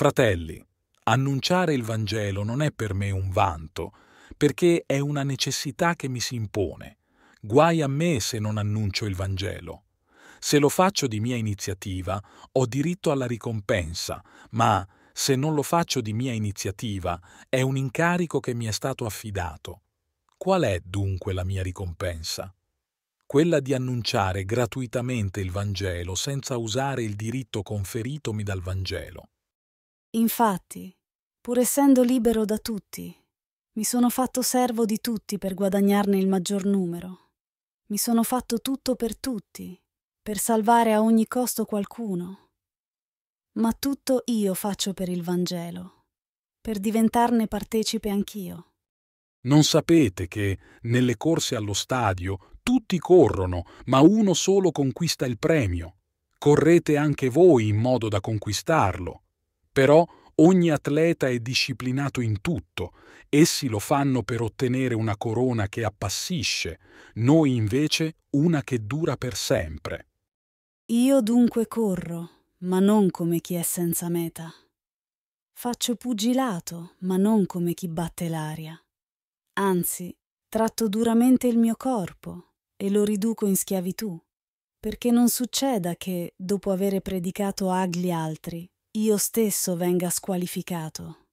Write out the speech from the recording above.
Fratelli, annunciare il Vangelo non è per me un vanto, perché è una necessità che mi si impone. Guai a me se non annuncio il Vangelo. Se lo faccio di mia iniziativa, ho diritto alla ricompensa, ma se non lo faccio di mia iniziativa, è un incarico che mi è stato affidato. Qual è dunque la mia ricompensa? Quella di annunciare gratuitamente il Vangelo senza usare il diritto conferitomi dal Vangelo. Infatti, pur essendo libero da tutti, mi sono fatto servo di tutti per guadagnarne il maggior numero. Mi sono fatto tutto per tutti, per salvare a ogni costo qualcuno. Ma tutto io faccio per il Vangelo, per diventarne partecipe anch'io. Non sapete che, nelle corse allo stadio, tutti corrono, ma uno solo conquista il premio. Correte anche voi in modo da conquistarlo. Però ogni atleta è disciplinato in tutto. Essi lo fanno per ottenere una corona che appassisce, noi invece una che dura per sempre. Io dunque corro, ma non come chi è senza meta. Faccio pugilato, ma non come chi batte l'aria. Anzi, tratto duramente il mio corpo e lo riduco in schiavitù, perché non succeda che, dopo avere predicato agli altri, io stesso venga squalificato.